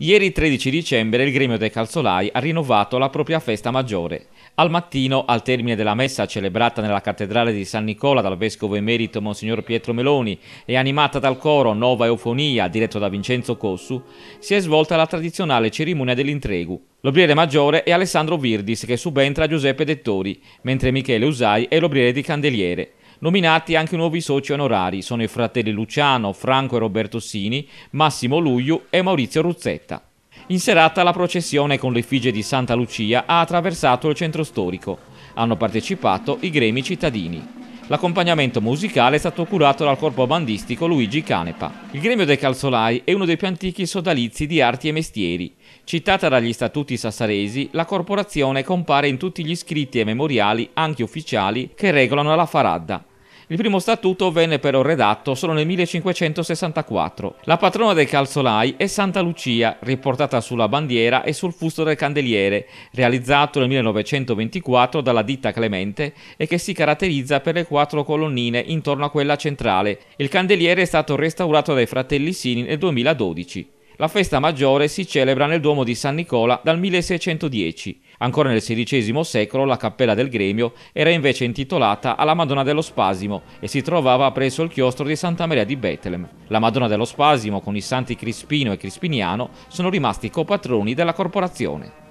Ieri 13 dicembre il gremio dei calzolai ha rinnovato la propria festa maggiore. Al mattino, al termine della messa celebrata nella cattedrale di San Nicola dal vescovo emerito Monsignor Pietro Meloni e animata dal coro Nova Eufonia diretto da Vincenzo Cossu, si è svolta la tradizionale cerimonia dell'intregu. L'obriere maggiore è Alessandro Virdis che subentra a Giuseppe Dettori, mentre Michele Usai è l'obriere di Candeliere. Nominati anche nuovi soci onorari sono i fratelli Luciano, Franco e Roberto Sini, Massimo Luglio e Maurizio Ruzzetta. In serata la processione con l'effigie di Santa Lucia ha attraversato il centro storico. Hanno partecipato i gremi cittadini. L'accompagnamento musicale è stato curato dal corpo bandistico Luigi Canepa. Il gremio dei calzolai è uno dei più antichi sodalizi di arti e mestieri. Citata dagli statuti sassaresi, la corporazione compare in tutti gli scritti e memoriali, anche ufficiali, che regolano la faradda. Il primo statuto venne però redatto solo nel 1564. La patrona dei calzolai è Santa Lucia, riportata sulla bandiera e sul fusto del candeliere, realizzato nel 1924 dalla ditta Clemente e che si caratterizza per le quattro colonnine intorno a quella centrale. Il candeliere è stato restaurato dai fratelli Sini nel 2012. La festa maggiore si celebra nel Duomo di San Nicola dal 1610. Ancora nel XVI secolo la cappella del gremio era invece intitolata alla Madonna dello Spasimo e si trovava presso il chiostro di Santa Maria di Betlem. La Madonna dello Spasimo con i santi Crispino e Crispiniano sono rimasti copatroni della corporazione.